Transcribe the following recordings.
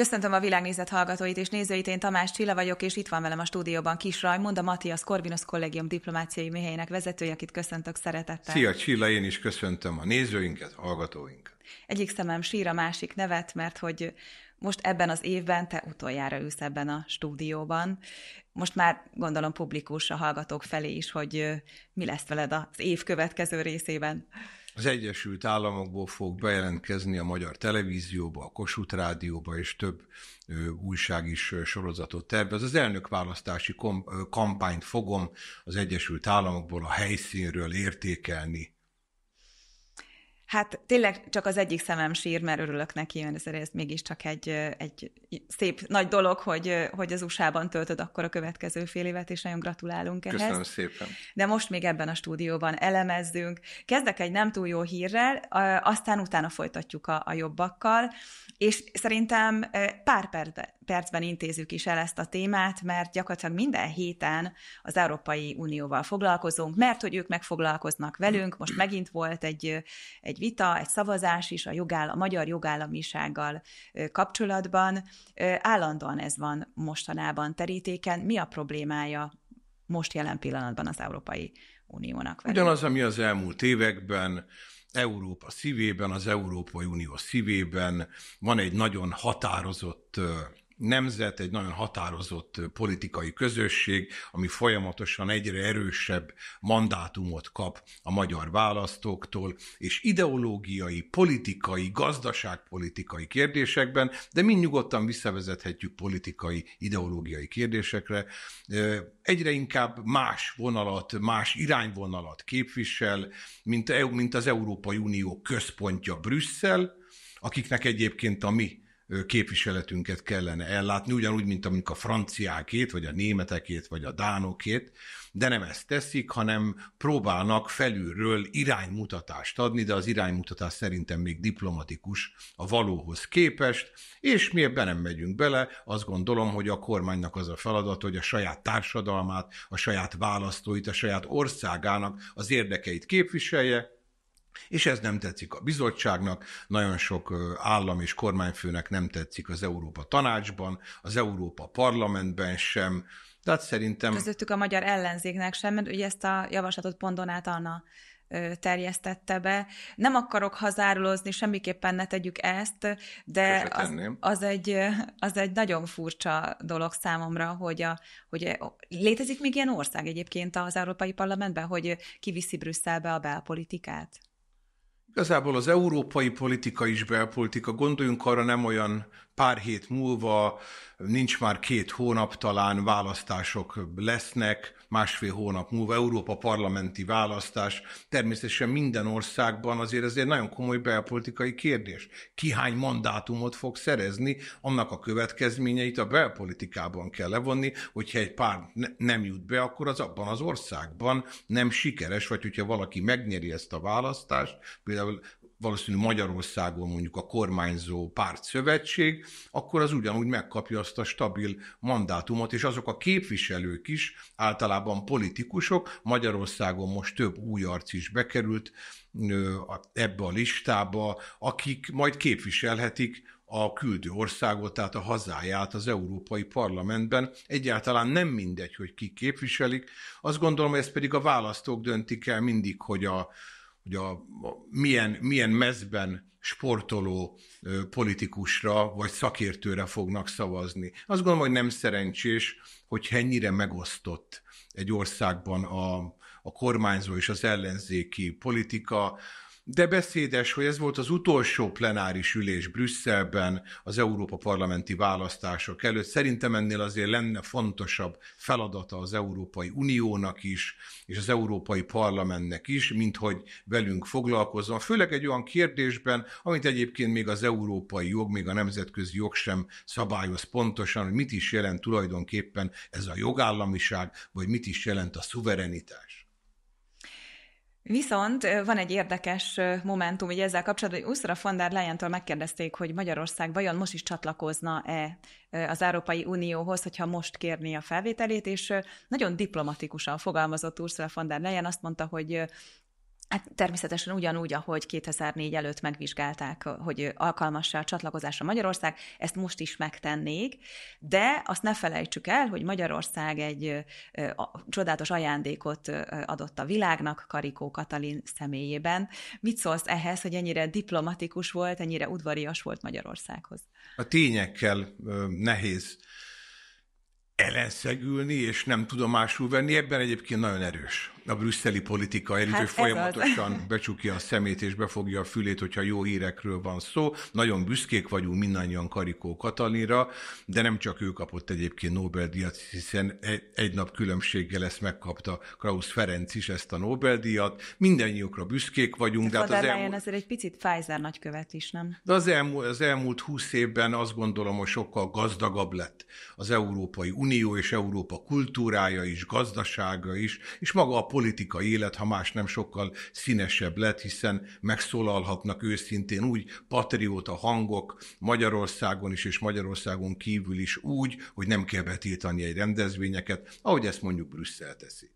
Köszöntöm a világnézet hallgatóit és nézőit, én Tamás Csilla vagyok, és itt van velem a stúdióban Kis Rajmond, a Matthias Corvinus Kollégium diplomáciai műhelyének vezetője, akit köszöntök szeretettel. Szia Csilla, én is köszöntöm a nézőinket, hallgatóinkat. Egyik szemem sír a másik nevet, mert hogy most ebben az évben te utoljára ülsz ebben a stúdióban. Most már gondolom publikus a hallgatók felé is, hogy mi lesz veled az év következő részében az Egyesült Államokból fog bejelentkezni a magyar televízióba, a Kossuth rádióba és több ö, újság is ö, sorozatot tervez. Az elnökválasztási kom- ö, kampányt fogom az Egyesült Államokból a helyszínről értékelni Hát tényleg csak az egyik szemem sír, mert örülök neki, mert ez, ez mégiscsak egy, egy szép nagy dolog, hogy, hogy az USA-ban töltöd akkor a következő fél évet, és nagyon gratulálunk ehhez. Köszönöm szépen. De most még ebben a stúdióban elemezzünk. Kezdek egy nem túl jó hírrel, aztán utána folytatjuk a, a jobbakkal, és szerintem pár percben percben intézzük is el ezt a témát, mert gyakorlatilag minden héten az Európai Unióval foglalkozunk, mert hogy ők megfoglalkoznak velünk, most megint volt egy, egy vita, egy szavazás is a, jogáll, a magyar jogállamisággal kapcsolatban. Állandóan ez van mostanában terítéken. Mi a problémája most jelen pillanatban az Európai Uniónak? Velünk? Ugyanaz, ami az elmúlt években, Európa szívében, az Európai Unió szívében van egy nagyon határozott nemzet, egy nagyon határozott politikai közösség, ami folyamatosan egyre erősebb mandátumot kap a magyar választóktól, és ideológiai, politikai, gazdaságpolitikai kérdésekben, de mind nyugodtan visszavezethetjük politikai, ideológiai kérdésekre, egyre inkább más vonalat, más irányvonalat képvisel, e, mint, az Európai Unió központja Brüsszel, akiknek egyébként a mi képviseletünket kellene ellátni, ugyanúgy, mint amik a franciákét, vagy a németekét, vagy a dánokét, de nem ezt teszik, hanem próbálnak felülről iránymutatást adni, de az iránymutatás szerintem még diplomatikus a valóhoz képest, és mi ebben nem megyünk bele, azt gondolom, hogy a kormánynak az a feladat, hogy a saját társadalmát, a saját választóit, a saját országának az érdekeit képviselje, és ez nem tetszik a bizottságnak, nagyon sok állam és kormányfőnek nem tetszik az Európa Tanácsban, az Európa Parlamentben sem, tehát szerintem... Közöttük a magyar ellenzéknek sem, mert ugye ezt a javaslatot pont Anna terjesztette be. Nem akarok hazárulózni, semmiképpen ne tegyük ezt, de az, az, egy, az egy nagyon furcsa dolog számomra, hogy, a, hogy létezik még ilyen ország egyébként az Európai Parlamentben, hogy kiviszi Brüsszelbe a belpolitikát? Igazából az európai politika is belpolitika, gondoljunk arra nem olyan pár hét múlva, nincs már két hónap talán, választások lesznek, másfél hónap múlva Európa parlamenti választás. Természetesen minden országban azért ez egy nagyon komoly belpolitikai kérdés. Ki hány mandátumot fog szerezni, annak a következményeit a belpolitikában kell levonni, hogyha egy pár nem jut be, akkor az abban az országban nem sikeres, vagy hogyha valaki megnyeri ezt a választást, például valószínű Magyarországon mondjuk a kormányzó pártszövetség, akkor az ugyanúgy megkapja azt a stabil mandátumot, és azok a képviselők is, általában politikusok, Magyarországon most több új arc is bekerült ebbe a listába, akik majd képviselhetik a küldő országot, tehát a hazáját az Európai Parlamentben. Egyáltalán nem mindegy, hogy ki képviselik. Azt gondolom, ezt pedig a választók döntik el mindig, hogy a hogy a, a, milyen, milyen mezben sportoló politikusra vagy szakértőre fognak szavazni. Azt gondolom, hogy nem szerencsés, hogy ennyire megosztott egy országban a, a kormányzó és az ellenzéki politika, de beszédes, hogy ez volt az utolsó plenáris ülés Brüsszelben az Európa parlamenti választások előtt. Szerintem ennél azért lenne fontosabb feladata az Európai Uniónak is, és az Európai Parlamentnek is, mint hogy velünk foglalkozzon, főleg egy olyan kérdésben, amit egyébként még az európai jog, még a nemzetközi jog sem szabályoz pontosan, hogy mit is jelent tulajdonképpen ez a jogállamiság, vagy mit is jelent a szuverenitás. Viszont van egy érdekes momentum, hogy ezzel kapcsolatban, hogy Ursula von der Leyen-től megkérdezték, hogy Magyarország vajon most is csatlakozna-e az Európai Unióhoz, hogyha most kérné a felvételét, és nagyon diplomatikusan fogalmazott Ursula von der Leyen, azt mondta, hogy Hát természetesen ugyanúgy, ahogy 2004 előtt megvizsgálták, hogy alkalmas a csatlakozásra Magyarország, ezt most is megtennék, de azt ne felejtsük el, hogy Magyarország egy csodálatos ajándékot adott a világnak Karikó Katalin személyében. Mit szólsz ehhez, hogy ennyire diplomatikus volt, ennyire udvarias volt Magyarországhoz? A tényekkel nehéz ellenszegülni, és nem tudomásul venni, ebben egyébként nagyon erős a brüsszeli politika elit, hát hogy folyamatosan az. becsukja a szemét és befogja a fülét, hogyha jó hírekről van szó. Nagyon büszkék vagyunk mindannyian Karikó Katalinra, de nem csak ő kapott egyébként Nobel-díjat, hiszen e- egy nap különbséggel ezt megkapta Krausz Ferenc is ezt a Nobel-díjat. Mindennyiukra büszkék vagyunk. De, de hát az elmúlt... azért egy picit Pfizer nagykövet is, nem? De az, elmú... az elmúlt húsz évben azt gondolom, hogy sokkal gazdagabb lett az Európai Unió és Európa kultúrája is, gazdasága is, és maga a politikai élet, ha más nem sokkal színesebb lett, hiszen megszólalhatnak őszintén úgy patrióta hangok Magyarországon is és Magyarországon kívül is úgy, hogy nem kell betiltani egy rendezvényeket, ahogy ezt mondjuk Brüsszel teszi.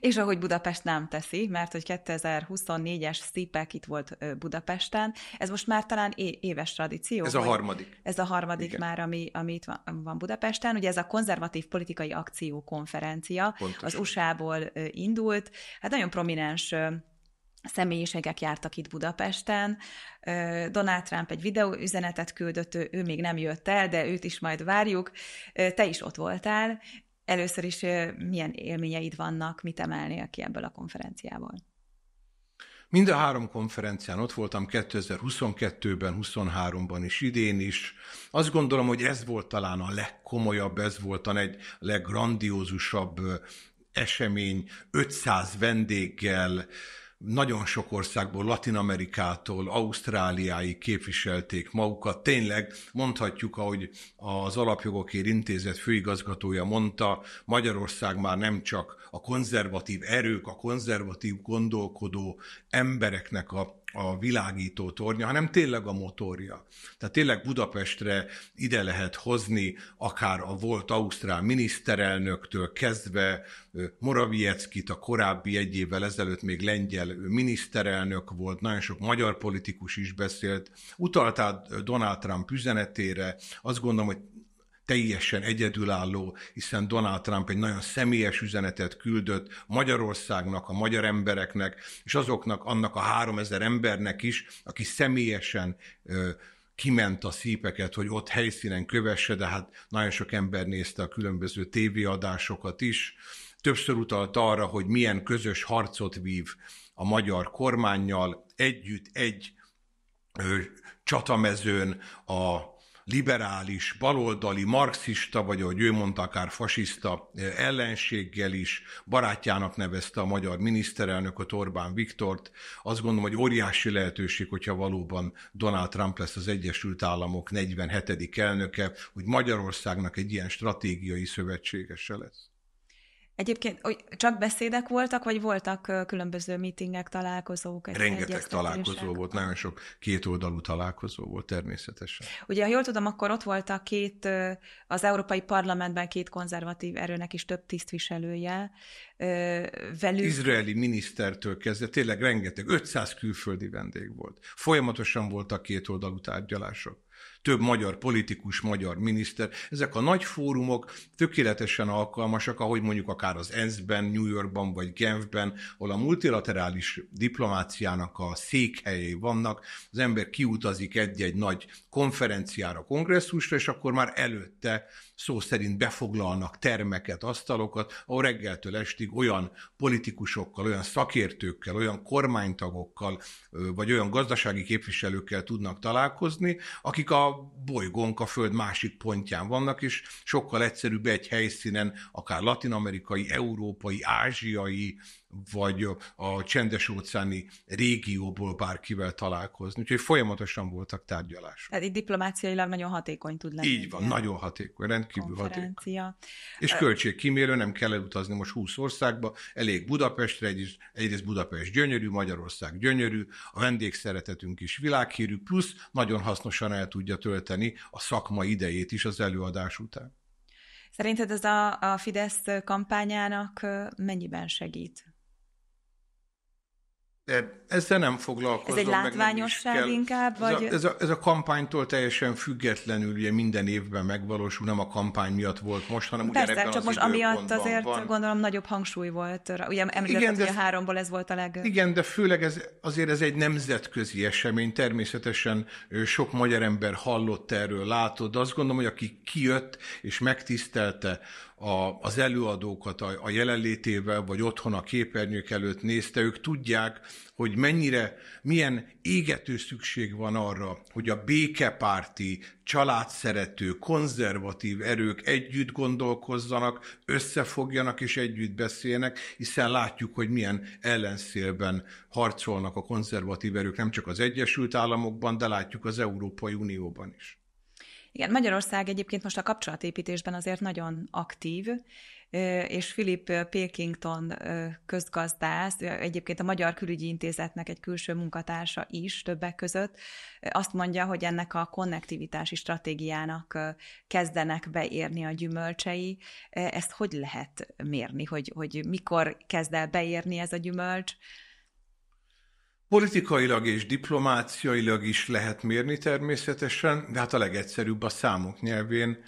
És ahogy Budapest nem teszi, mert hogy 2024-es szípek itt volt Budapesten, ez most már talán éves tradíció. Ez a harmadik. Ez a harmadik Igen. már, ami, ami itt van, van Budapesten. Ugye ez a konzervatív politikai akció konferencia Pontosan. az USA-ból indult. Hát nagyon prominens személyiségek jártak itt Budapesten. Donald Trump egy videóüzenetet küldött, ő még nem jött el, de őt is majd várjuk. Te is ott voltál, Először is milyen élményeid vannak, mit emelnél ki ebből a konferenciából? Mind a három konferencián ott voltam 2022-ben, 23-ban és idén is. Azt gondolom, hogy ez volt talán a legkomolyabb, ez volt a egy leggrandiózusabb esemény, 500 vendéggel, nagyon sok országból, Latin Amerikától, Ausztráliáig képviselték magukat. Tényleg mondhatjuk, ahogy az Alapjogokért Intézet főigazgatója mondta, Magyarország már nem csak a konzervatív erők, a konzervatív gondolkodó embereknek a a világító tornya, hanem tényleg a motorja. Tehát tényleg Budapestre ide lehet hozni akár a volt ausztrál miniszterelnöktől kezdve Moravieckit, a korábbi egy évvel ezelőtt még lengyel miniszterelnök volt, nagyon sok magyar politikus is beszélt. Utaltál Donald Trump üzenetére, azt gondolom, hogy teljesen egyedülálló, hiszen Donald Trump egy nagyon személyes üzenetet küldött Magyarországnak, a magyar embereknek, és azoknak, annak a három ezer embernek is, aki személyesen ö, kiment a szípeket, hogy ott helyszínen kövesse, de hát nagyon sok ember nézte a különböző tévéadásokat is. Többször utalt arra, hogy milyen közös harcot vív a magyar kormányjal, együtt egy ö, csatamezőn a liberális, baloldali, marxista, vagy ahogy ő mondta, akár fasiszta eh, ellenséggel is, barátjának nevezte a magyar miniszterelnököt, Orbán Viktort. Azt gondolom, hogy óriási lehetőség, hogyha valóban Donald Trump lesz az Egyesült Államok 47. elnöke, hogy Magyarországnak egy ilyen stratégiai szövetségese lesz. Egyébként csak beszédek voltak, vagy voltak különböző meetingek, találkozók? Rengeteg találkozó volt, nagyon sok kétoldalú találkozó volt természetesen. Ugye, ha jól tudom, akkor ott voltak két, az Európai Parlamentben két konzervatív erőnek is több tisztviselője velük. Izraeli minisztertől kezdve tényleg rengeteg, 500 külföldi vendég volt. Folyamatosan voltak kétoldalú tárgyalások több magyar politikus, magyar miniszter. Ezek a nagy fórumok tökéletesen alkalmasak, ahogy mondjuk akár az ENSZ-ben, New Yorkban vagy Genfben, ahol a multilaterális diplomáciának a székhelyei vannak, az ember kiutazik egy-egy nagy konferenciára, kongresszusra, és akkor már előtte szó szerint befoglalnak termeket, asztalokat, ahol reggeltől estig olyan politikusokkal, olyan szakértőkkel, olyan kormánytagokkal, vagy olyan gazdasági képviselőkkel tudnak találkozni, akik a bolygónk a föld másik pontján vannak, és sokkal egyszerűbb egy helyszínen, akár latinamerikai, európai, ázsiai, vagy a csendes óceáni régióból bárkivel találkozni. Úgyhogy folyamatosan voltak tárgyalások. Tehát itt diplomáciailag nagyon hatékony tud lenni. Így van, ilyen. nagyon hatékony, rendkívül hatékony. És költségkímélő, nem kell elutazni most 20 országba, elég Budapestre, egyrészt, egyrészt Budapest gyönyörű, Magyarország gyönyörű, a vendégszeretetünk is világhírű, plusz nagyon hasznosan el tudja tölteni a szakma idejét is az előadás után. Szerinted ez a, a Fidesz kampányának mennyiben segít? de ezzel nem foglalkozom. Ez egy látványosság meg inkább? Vagy... Ez, a, ez, a, ez a kampánytól teljesen függetlenül ugye minden évben megvalósul, nem a kampány miatt volt most, hanem Persze, ugyanebben csak az most amiatt azért van. gondolom nagyobb hangsúly volt. Ugye említett, hogy a háromból ez volt a leg... Igen, de főleg ez, azért ez egy nemzetközi esemény. Természetesen sok magyar ember hallott erről, látod. azt gondolom, hogy aki kijött és megtisztelte a, az előadókat a, a jelenlétével, vagy otthon a képernyők előtt nézte, ők tudják, hogy mennyire, milyen égető szükség van arra, hogy a békepárti, családszerető, konzervatív erők együtt gondolkozzanak, összefogjanak és együtt beszéljenek, hiszen látjuk, hogy milyen ellenszélben harcolnak a konzervatív erők, nem csak az Egyesült Államokban, de látjuk az Európai Unióban is. Igen, Magyarország egyébként most a kapcsolatépítésben azért nagyon aktív, és Philip Pilkington közgazdász, egyébként a Magyar Külügyi Intézetnek egy külső munkatársa is többek között, azt mondja, hogy ennek a konnektivitási stratégiának kezdenek beérni a gyümölcsei. Ezt hogy lehet mérni, hogy, hogy mikor kezd el beérni ez a gyümölcs, Politikailag és diplomáciailag is lehet mérni természetesen, de hát a legegyszerűbb a számok nyelvén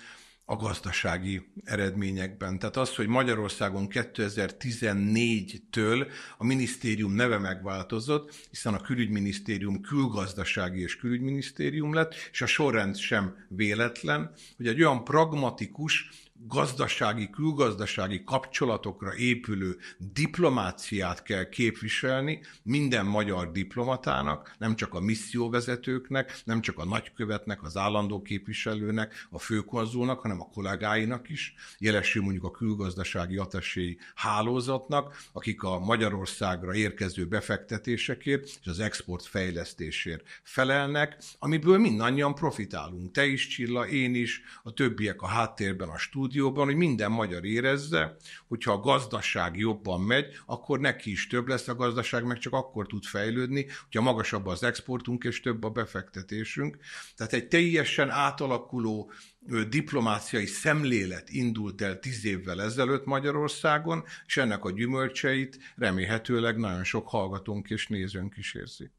a gazdasági eredményekben. Tehát az, hogy Magyarországon 2014-től a minisztérium neve megváltozott, hiszen a külügyminisztérium külgazdasági és külügyminisztérium lett, és a sorrend sem véletlen, hogy egy olyan pragmatikus, gazdasági, külgazdasági kapcsolatokra épülő diplomáciát kell képviselni minden magyar diplomatának, nem csak a misszióvezetőknek, nem csak a nagykövetnek, az állandó képviselőnek, a főkonzulnak, hanem a kollégáinak is, jelesül mondjuk a külgazdasági ataséi hálózatnak, akik a Magyarországra érkező befektetésekért és az export fejlesztésért felelnek, amiből mindannyian profitálunk. Te is, Csilla, én is, a többiek a háttérben, a stúdióban, stúdióban, hogy minden magyar érezze, hogyha a gazdaság jobban megy, akkor neki is több lesz, a gazdaság meg csak akkor tud fejlődni, hogyha magasabb az exportunk és több a befektetésünk. Tehát egy teljesen átalakuló diplomáciai szemlélet indult el tíz évvel ezelőtt Magyarországon, és ennek a gyümölcseit remélhetőleg nagyon sok hallgatónk és nézőnk is érzik.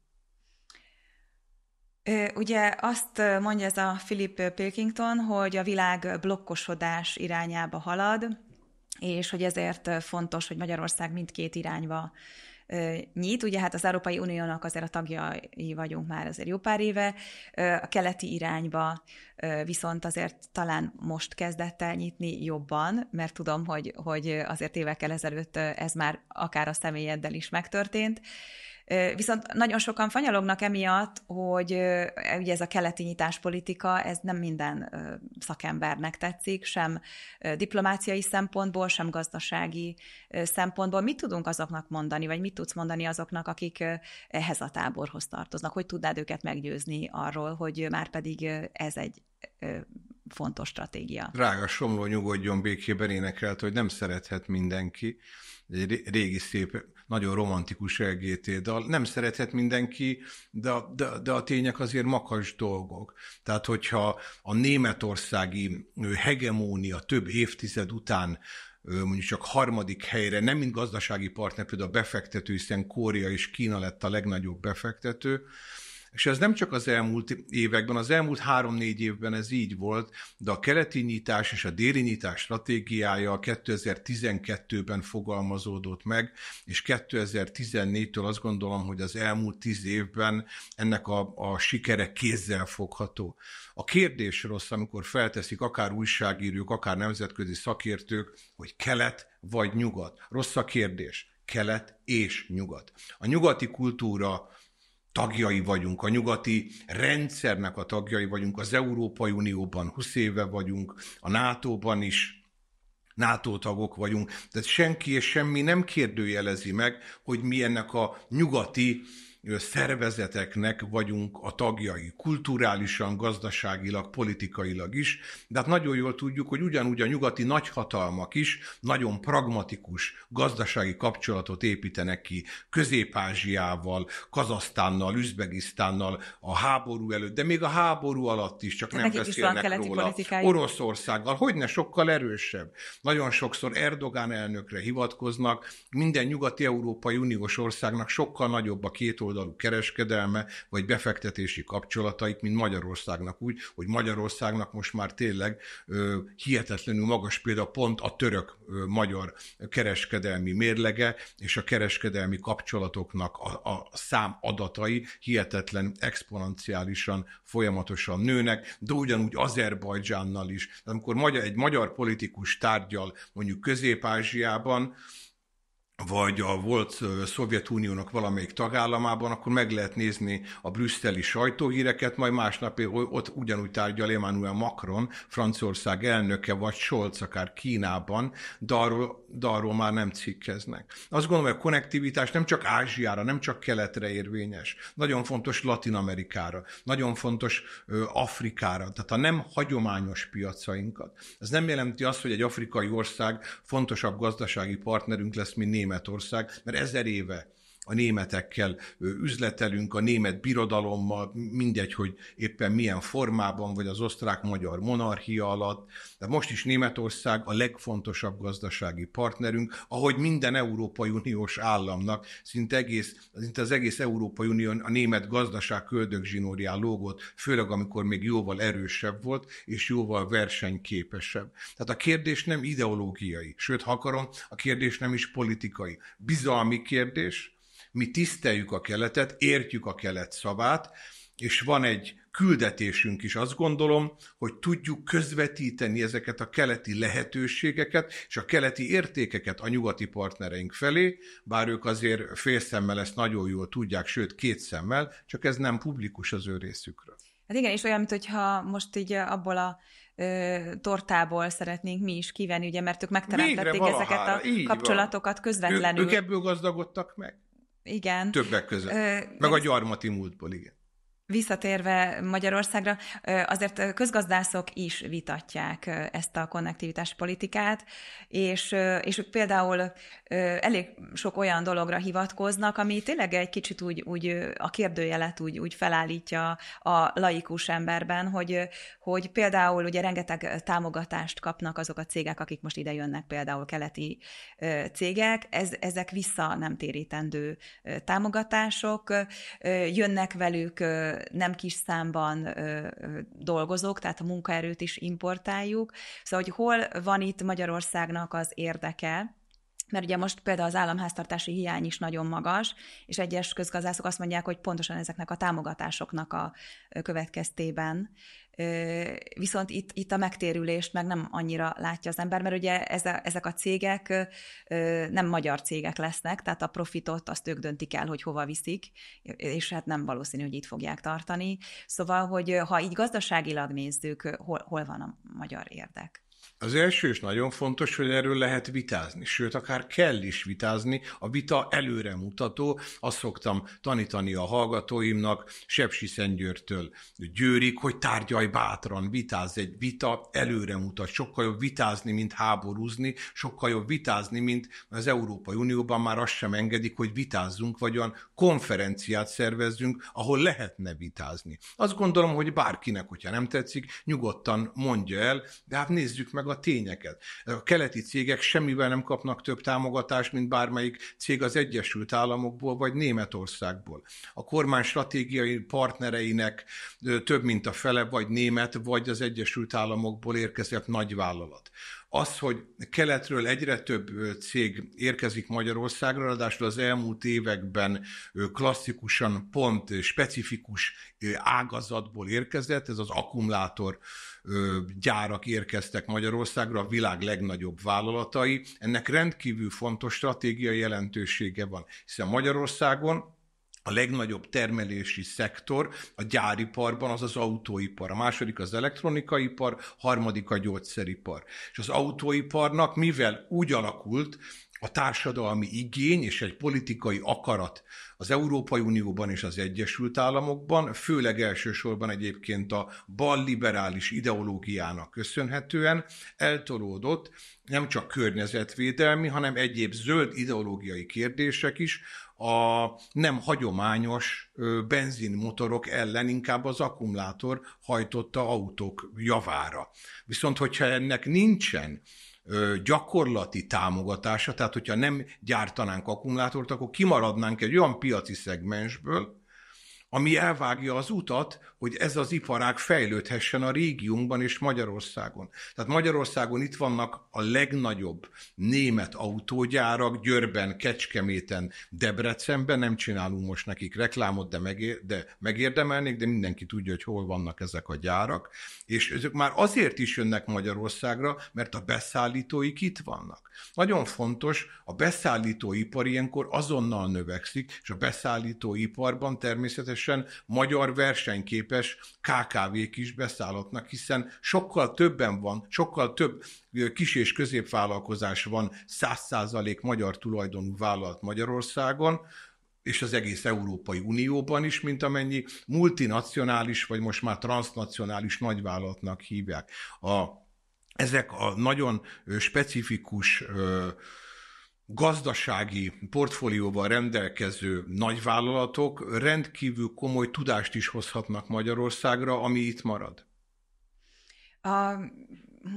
Ugye azt mondja ez a Philip Pilkington, hogy a világ blokkosodás irányába halad, és hogy ezért fontos, hogy Magyarország mindkét irányba nyit. Ugye hát az Európai Uniónak azért a tagjai vagyunk már azért jó pár éve, a keleti irányba viszont azért talán most kezdett el nyitni jobban, mert tudom, hogy, hogy azért évekkel ezelőtt ez már akár a személyeddel is megtörtént. Viszont nagyon sokan fanyalognak emiatt, hogy ugye ez a keleti nyitáspolitika, ez nem minden szakembernek tetszik, sem diplomáciai szempontból, sem gazdasági szempontból. Mit tudunk azoknak mondani, vagy mit tudsz mondani azoknak, akik ehhez a táborhoz tartoznak? Hogy tudnád őket meggyőzni arról, hogy már pedig ez egy fontos stratégia. Drága Somló nyugodjon békében énekelt, hogy nem szerethet mindenki. Egy régi szép nagyon romantikus LGT dal. Nem szerethet mindenki, de, de, de a tények azért makas dolgok. Tehát, hogyha a németországi hegemónia több évtized után mondjuk csak harmadik helyre, nem mint gazdasági partner, például a befektető, hiszen Kória és Kína lett a legnagyobb befektető, és ez nem csak az elmúlt években, az elmúlt három-négy évben ez így volt, de a keleti nyitás és a déli nyitás stratégiája 2012-ben fogalmazódott meg, és 2014-től azt gondolom, hogy az elmúlt tíz évben ennek a, a sikere kézzel fogható. A kérdés rossz, amikor felteszik akár újságírók, akár nemzetközi szakértők, hogy kelet vagy nyugat. Rossz a kérdés. Kelet és nyugat. A nyugati kultúra tagjai vagyunk, a nyugati rendszernek a tagjai vagyunk, az Európai Unióban 20 éve vagyunk, a NATO-ban is NATO tagok vagyunk, tehát senki és semmi nem kérdőjelezi meg, hogy mi ennek a nyugati szervezeteknek vagyunk a tagjai, kulturálisan, gazdaságilag, politikailag is, de hát nagyon jól tudjuk, hogy ugyanúgy a nyugati nagyhatalmak is nagyon pragmatikus gazdasági kapcsolatot építenek ki Közép-Ázsiával, Kazasztánnal, Üzbegisztánnal, a háború előtt, de még a háború alatt is, csak de hát nem beszélnek róla. Politikai... Oroszországgal, hogyne sokkal erősebb. Nagyon sokszor Erdogán elnökre hivatkoznak, minden nyugati Európai Uniós országnak sokkal nagyobb a két kétoldalú kereskedelme vagy befektetési kapcsolataik, mint Magyarországnak úgy, hogy Magyarországnak most már tényleg ö, hihetetlenül magas példa pont a török-magyar kereskedelmi mérlege és a kereskedelmi kapcsolatoknak a, a szám adatai hihetetlen exponenciálisan folyamatosan nőnek, de ugyanúgy Azerbajdzsánnal is. amikor magyar, egy magyar politikus tárgyal mondjuk Közép-Ázsiában, vagy a volt Szovjetuniónak valamelyik tagállamában, akkor meg lehet nézni a brüsszeli sajtóhíreket, majd másnap ott ugyanúgy tárgyal Emmanuel Macron, Franciaország elnöke, vagy Scholz, akár Kínában, de arról, de arról már nem cikkeznek. Azt gondolom, hogy a konnektivitás nem csak Ázsiára, nem csak keletre érvényes, nagyon fontos Latin Amerikára, nagyon fontos Afrikára, tehát a nem hagyományos piacainkat. Ez nem jelenti azt, hogy egy afrikai ország fontosabb gazdasági partnerünk lesz, mint Németország Németország, mert ezer éve a németekkel üzletelünk, a német birodalommal, mindegy, hogy éppen milyen formában, vagy az osztrák-magyar monarchia alatt. De most is Németország a legfontosabb gazdasági partnerünk, ahogy minden Európai Uniós államnak, szinte, egész, szinte az egész Európai Unió a német gazdaság köldögzsinórián lógott, főleg amikor még jóval erősebb volt, és jóval versenyképesebb. Tehát a kérdés nem ideológiai, sőt, ha akarom, a kérdés nem is politikai. Bizalmi kérdés, mi tiszteljük a keletet, értjük a kelet szavát, és van egy küldetésünk is, azt gondolom, hogy tudjuk közvetíteni ezeket a keleti lehetőségeket és a keleti értékeket a nyugati partnereink felé, bár ők azért félszemmel ezt nagyon jól tudják, sőt két szemmel, csak ez nem publikus az ő részükről. Hát igen, és olyan, mintha most így abból a ö, tortából szeretnénk mi is kivenni, ugye, mert ők megteremtették ezeket a kapcsolatokat közvetlenül. Ő, ők ebből gazdagodtak meg igen. Többek között. Ö, Meg ez... a gyarmati múltból, igen. Visszatérve Magyarországra, azért közgazdászok is vitatják ezt a konnektivitás politikát, és, és például elég sok olyan dologra hivatkoznak, ami tényleg egy kicsit úgy, úgy a kérdőjelet úgy, úgy felállítja a laikus emberben, hogy, hogy például ugye rengeteg támogatást kapnak azok a cégek, akik most ide jönnek, például keleti cégek, ez, ezek vissza nem térítendő támogatások, jönnek velük nem kis számban dolgozók, tehát a munkaerőt is importáljuk. Szóval, hogy hol van itt Magyarországnak az érdeke, mert ugye most például az államháztartási hiány is nagyon magas, és egyes közgazdászok azt mondják, hogy pontosan ezeknek a támogatásoknak a következtében. Viszont itt, itt a megtérülést meg nem annyira látja az ember, mert ugye ezek a cégek nem magyar cégek lesznek, tehát a profitot azt ők döntik el, hogy hova viszik, és hát nem valószínű, hogy itt fogják tartani. Szóval, hogy ha így gazdaságilag nézzük, hol, hol van a magyar érdek? Az első és nagyon fontos, hogy erről lehet vitázni, sőt, akár kell is vitázni, a vita előremutató, azt szoktam tanítani a hallgatóimnak, Sepsi Szentgyőrtől Győrik, hogy tárgyalj bátran, vitáz egy vita előremutat, sokkal jobb vitázni, mint háborúzni, sokkal jobb vitázni, mint az Európai Unióban már azt sem engedik, hogy vitázzunk, vagy olyan konferenciát szervezzünk, ahol lehetne vitázni. Azt gondolom, hogy bárkinek, hogyha nem tetszik, nyugodtan mondja el, de hát nézzük meg a tényeket. A keleti cégek semmivel nem kapnak több támogatást, mint bármelyik cég az Egyesült Államokból vagy Németországból. A kormány stratégiai partnereinek több mint a fele vagy német, vagy az Egyesült Államokból érkezett nagyvállalat. Az, hogy keletről egyre több cég érkezik Magyarországra, ráadásul az elmúlt években klasszikusan pont specifikus ágazatból érkezett, ez az akkumulátor gyárak érkeztek Magyarországra, a világ legnagyobb vállalatai. Ennek rendkívül fontos stratégiai jelentősége van, hiszen Magyarországon a legnagyobb termelési szektor a gyáriparban az az autóipar, a második az a harmadik a gyógyszeripar. És az autóiparnak, mivel úgy alakult a társadalmi igény és egy politikai akarat az Európai Unióban és az Egyesült Államokban, főleg elsősorban egyébként a bal-liberális ideológiának köszönhetően eltolódott nem csak környezetvédelmi, hanem egyéb zöld ideológiai kérdések is a nem hagyományos benzinmotorok ellen inkább az akkumulátor hajtotta autók javára. Viszont hogyha ennek nincsen gyakorlati támogatása, tehát hogyha nem gyártanánk akkumulátort, akkor kimaradnánk egy olyan piaci szegmensből, ami elvágja az utat hogy ez az iparág fejlődhessen a régiónkban és Magyarországon. Tehát Magyarországon itt vannak a legnagyobb német autógyárak, Győrben, Kecskeméten, Debrecenben, nem csinálunk most nekik reklámot, de, megér, de megérdemelnék, de mindenki tudja, hogy hol vannak ezek a gyárak, és ezek már azért is jönnek Magyarországra, mert a beszállítóik itt vannak. Nagyon fontos, a beszállítóipar ilyenkor azonnal növekszik, és a beszállítóiparban természetesen magyar versenykép képes KKV-k is beszállottnak, hiszen sokkal többen van, sokkal több kis- és középvállalkozás van százalék magyar tulajdonú vállalat Magyarországon, és az egész Európai Unióban is, mint amennyi multinacionális, vagy most már transnacionális nagyvállalatnak hívják. A, ezek a nagyon specifikus ö, gazdasági portfólióval rendelkező nagyvállalatok rendkívül komoly tudást is hozhatnak Magyarországra, ami itt marad? A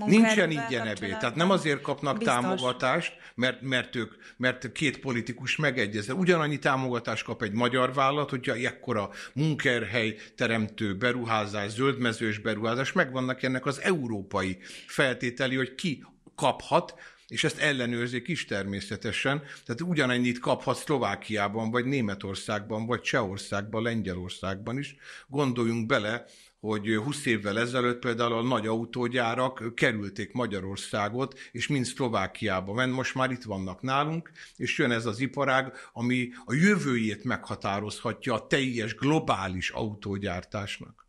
Nincsen ingyen ebéd. Tehát nem azért kapnak biztos. támogatást, mert, mert ők, mert két politikus megegyezett. Ugyanannyi támogatást kap egy magyar vállalat, hogyha ekkora munkerhely teremtő beruházás, zöldmezős beruházás, megvannak ennek az európai feltételi, hogy ki kaphat és ezt ellenőrzik is természetesen. Tehát ugyanennyit kaphat Szlovákiában, vagy Németországban, vagy Csehországban, Lengyelországban is. Gondoljunk bele, hogy 20 évvel ezelőtt például a nagy autógyárak kerülték Magyarországot, és mind Szlovákiába ment, most már itt vannak nálunk, és jön ez az iparág, ami a jövőjét meghatározhatja a teljes globális autógyártásnak.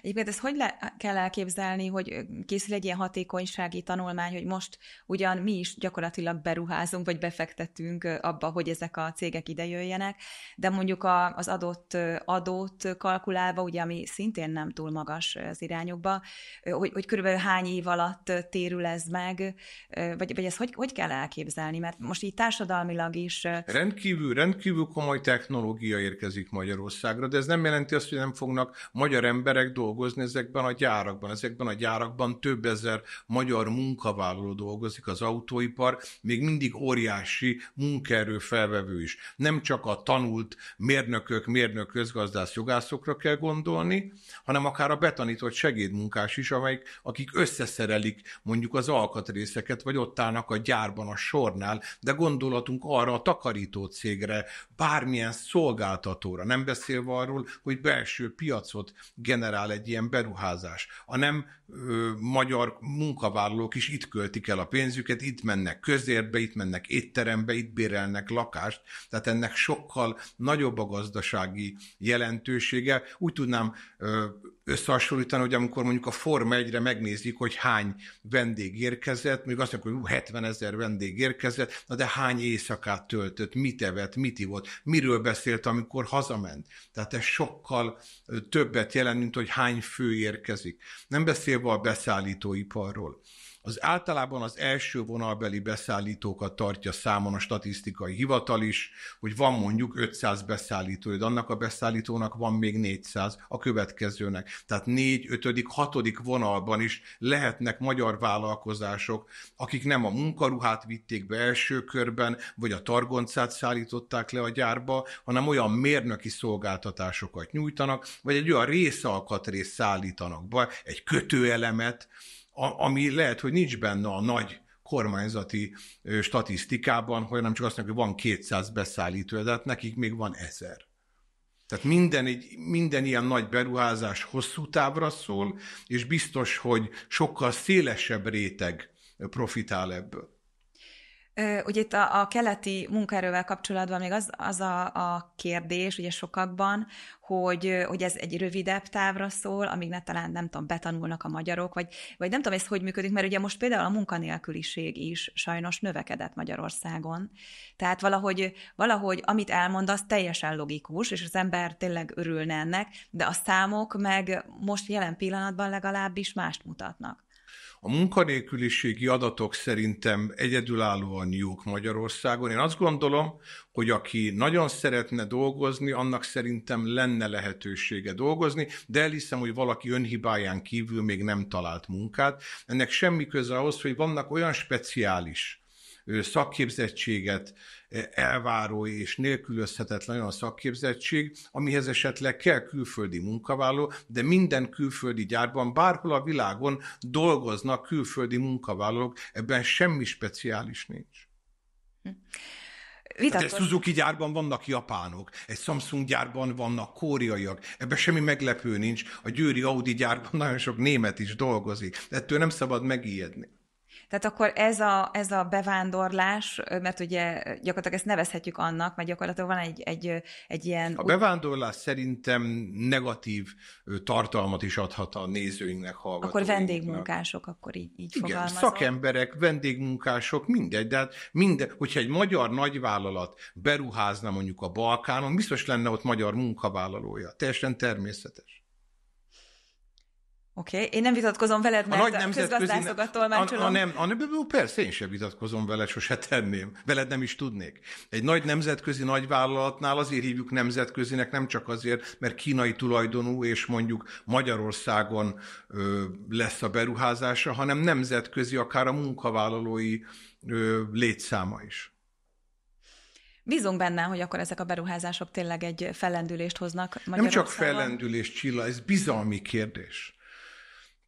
Egyébként ezt hogy le- kell elképzelni, hogy készül egy ilyen hatékonysági tanulmány, hogy most ugyan mi is gyakorlatilag beruházunk, vagy befektetünk abba, hogy ezek a cégek jöjjenek, de mondjuk a, az adott adót kalkulálva, ugye, ami szintén nem túl magas az irányokba, hogy, hogy körülbelül hány év alatt térül ez meg, vagy, vagy ezt hogy, hogy kell elképzelni, mert most így társadalmilag is... Rendkívül, rendkívül komoly technológia érkezik Magyarországra, de ez nem jelenti azt, hogy nem fognak magyar emberek dolgozni ezekben a gyárakban. Ezekben a gyárakban több ezer magyar munkavállaló dolgozik, az autóipar még mindig óriási munkaerő felvevő is. Nem csak a tanult mérnökök, mérnök, közgazdász, jogászokra kell gondolni, hanem akár a betanított segédmunkás is, amelyik, akik összeszerelik mondjuk az alkatrészeket, vagy ott állnak a gyárban a sornál, de gondolatunk arra a takarító cégre, bármilyen szolgáltatóra, nem beszélve arról, hogy belső piacot generál egy ilyen beruházás. A nem ö, magyar munkavállalók is itt költik el a pénzüket, itt mennek közérbe, itt mennek étterembe, itt bérelnek lakást, tehát ennek sokkal nagyobb a gazdasági jelentősége. Úgy tudnám ö, összehasonlítani, hogy amikor mondjuk a Form 1-re megnézik, hogy hány vendég érkezett, még azt mondjuk, hogy 70 ezer vendég érkezett, na de hány éjszakát töltött, mit evett, mit ivott, miről beszélt, amikor hazament. Tehát ez sokkal többet jelent, mint hogy hány fő érkezik. Nem beszélve a beszállítóiparról. Az általában az első vonalbeli beszállítókat tartja számon a statisztikai hivatal is, hogy van mondjuk 500 beszállító, de annak a beszállítónak van még 400 a következőnek. Tehát 4, 5, 6 vonalban is lehetnek magyar vállalkozások, akik nem a munkaruhát vitték be első körben, vagy a targoncát szállították le a gyárba, hanem olyan mérnöki szolgáltatásokat nyújtanak, vagy egy olyan részalkatrész szállítanak be, egy kötőelemet, a, ami lehet, hogy nincs benne a nagy kormányzati statisztikában, hogy nem csak azt mondják, hogy van 200 beszállító, de hát nekik még van ezer. Tehát minden, egy, minden ilyen nagy beruházás hosszú távra szól, és biztos, hogy sokkal szélesebb réteg profitál ebből. Ugye itt a, a keleti munkaerővel kapcsolatban még az, az a, a kérdés, ugye sokakban, hogy, hogy ez egy rövidebb távra szól, amíg ne talán, nem tudom, betanulnak a magyarok, vagy, vagy nem tudom, ez hogy működik, mert ugye most például a munkanélküliség is sajnos növekedett Magyarországon. Tehát valahogy, valahogy amit elmond, az teljesen logikus, és az ember tényleg örülne ennek, de a számok meg most jelen pillanatban legalábbis mást mutatnak. A munkanélküliségi adatok szerintem egyedülállóan jók Magyarországon. Én azt gondolom, hogy aki nagyon szeretne dolgozni, annak szerintem lenne lehetősége dolgozni, de elhiszem, hogy valaki önhibáján kívül még nem talált munkát. Ennek semmi köze ahhoz, hogy vannak olyan speciális szakképzettséget elváró és nélkülözhetetlen olyan szakképzettség, amihez esetleg kell külföldi munkavállaló, de minden külföldi gyárban, bárhol a világon dolgoznak külföldi munkavállalók, ebben semmi speciális nincs. Hm. Hát egy Suzuki gyárban vannak japánok, egy Samsung gyárban vannak kóriaiak, ebben semmi meglepő nincs, a győri Audi gyárban nagyon sok német is dolgozik, ettől nem szabad megijedni. Tehát akkor ez a, ez a bevándorlás, mert ugye gyakorlatilag ezt nevezhetjük annak, mert gyakorlatilag van egy, egy, egy ilyen... A bevándorlás szerintem negatív tartalmat is adhat a nézőinknek, hallgatóinknak. Akkor vendégmunkások, akkor így, így Igen, fogalmazom. szakemberek, vendégmunkások, mindegy, de hát minden, hogyha egy magyar nagyvállalat beruházna mondjuk a Balkánon, biztos lenne ott magyar munkavállalója. Teljesen természetes. Oké, okay. én nem vitatkozom veled, mert a nagy nemzetközi... tolmácsolom. A, nem, a, nem, persze, én sem vitatkozom vele, sose tenném. Veled nem is tudnék. Egy nagy nemzetközi nagyvállalatnál azért hívjuk nemzetközinek, nem csak azért, mert kínai tulajdonú, és mondjuk Magyarországon ö, lesz a beruházása, hanem nemzetközi, akár a munkavállalói ö, létszáma is. Bízunk benne, hogy akkor ezek a beruházások tényleg egy fellendülést hoznak Magyarországon. Nem csak fellendülést, Csilla, ez bizalmi kérdés.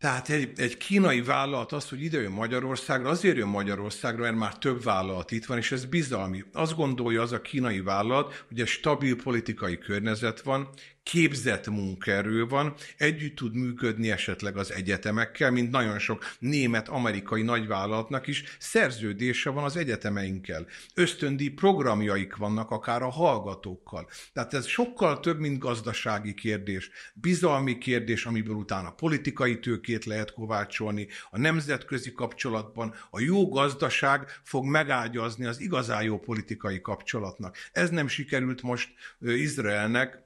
Tehát egy, egy kínai vállalat az, hogy ide jön Magyarországra, azért jön Magyarországra, mert már több vállalat itt van, és ez bizalmi. Azt gondolja az a kínai vállalat, hogy egy stabil politikai környezet van, képzett munkaerő van, együtt tud működni esetleg az egyetemekkel, mint nagyon sok német, amerikai nagyvállalatnak is szerződése van az egyetemeinkkel. Ösztöndi programjaik vannak akár a hallgatókkal. Tehát ez sokkal több, mint gazdasági kérdés, bizalmi kérdés, amiből utána politikai tőkét lehet kovácsolni, a nemzetközi kapcsolatban a jó gazdaság fog megágyazni az igazán jó politikai kapcsolatnak. Ez nem sikerült most Izraelnek,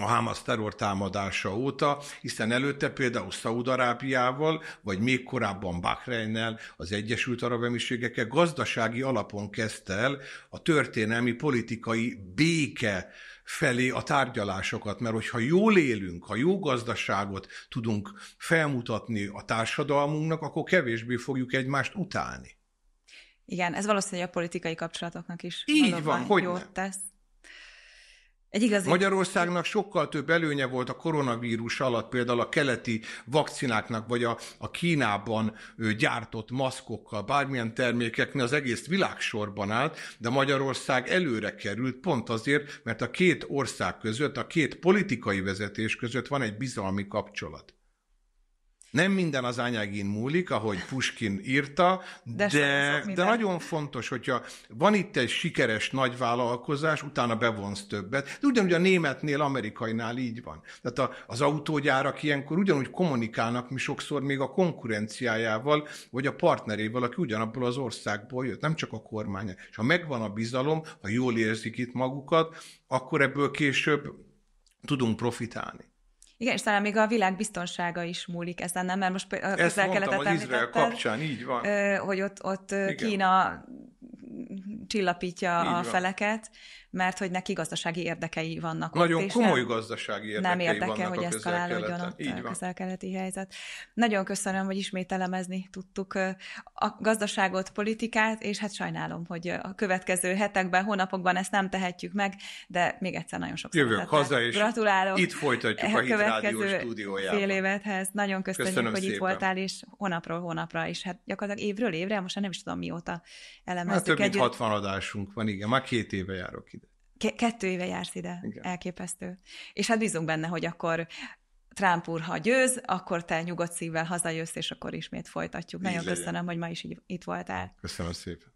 a Hamas támadása óta, hiszen előtte például Szaúd-Arábiával, vagy még korábban Bahreinnel, az Egyesült Arab Emírségekkel gazdasági alapon kezdte el a történelmi politikai béke felé a tárgyalásokat, mert hogyha jól élünk, ha jó gazdaságot tudunk felmutatni a társadalmunknak, akkor kevésbé fogjuk egymást utálni. Igen, ez valószínűleg a politikai kapcsolatoknak is így van, hogy jót tesz. Egy igazi... Magyarországnak sokkal több előnye volt a koronavírus alatt, például a keleti vakcináknak, vagy a, a Kínában ő, gyártott maszkokkal, bármilyen termékeknél az egész sorban állt, de Magyarország előre került pont azért, mert a két ország között, a két politikai vezetés között van egy bizalmi kapcsolat. Nem minden az anyagin múlik, ahogy Puskin írta, de, de, de nagyon fontos, hogyha van itt egy sikeres nagy vállalkozás, utána bevonsz többet. De ugyanúgy a németnél, amerikainál így van. Tehát a, az autógyárak ilyenkor ugyanúgy kommunikálnak mi sokszor még a konkurenciájával, vagy a partnerével, aki ugyanabból az országból jött, nem csak a kormánya. És ha megvan a bizalom, ha jól érzik itt magukat, akkor ebből később tudunk profitálni. Igen, és talán még a világ biztonsága is múlik ezen, nem? Mert most a közel-keletet Izrael kapcsán, így van. hogy ott, ott Kína csillapítja így a van. feleket, mert hogy neki gazdasági érdekei vannak Nagyon ott, komoly nem, gazdasági érdekei Nem érdeke, hogy eszkalálódjon ott a közel-keleti helyzet. Nagyon köszönöm, hogy ismét elemezni tudtuk a gazdaságot, politikát, és hát sajnálom, hogy a következő hetekben, hónapokban ezt nem tehetjük meg, de még egyszer nagyon sok Jövök haza, és gratulálok. itt folytatjuk a, a e következő stúdiójában. fél évethez. Nagyon köszönjük, köszönöm hogy szépen. itt voltál, és hónapról hónapra, is. hát gyakorlatilag évről évre, most nem is tudom mióta elemeztük hát több mint 60 adásunk van, igen, már két éve járok ide. Kettő éve jársz ide. Igen. Elképesztő. És hát bízunk benne, hogy akkor Trump úr, ha győz, akkor te nyugodt szívvel hazajössz, és akkor ismét folytatjuk. Nagyon köszönöm, hogy ma is így, itt voltál. Köszönöm szépen.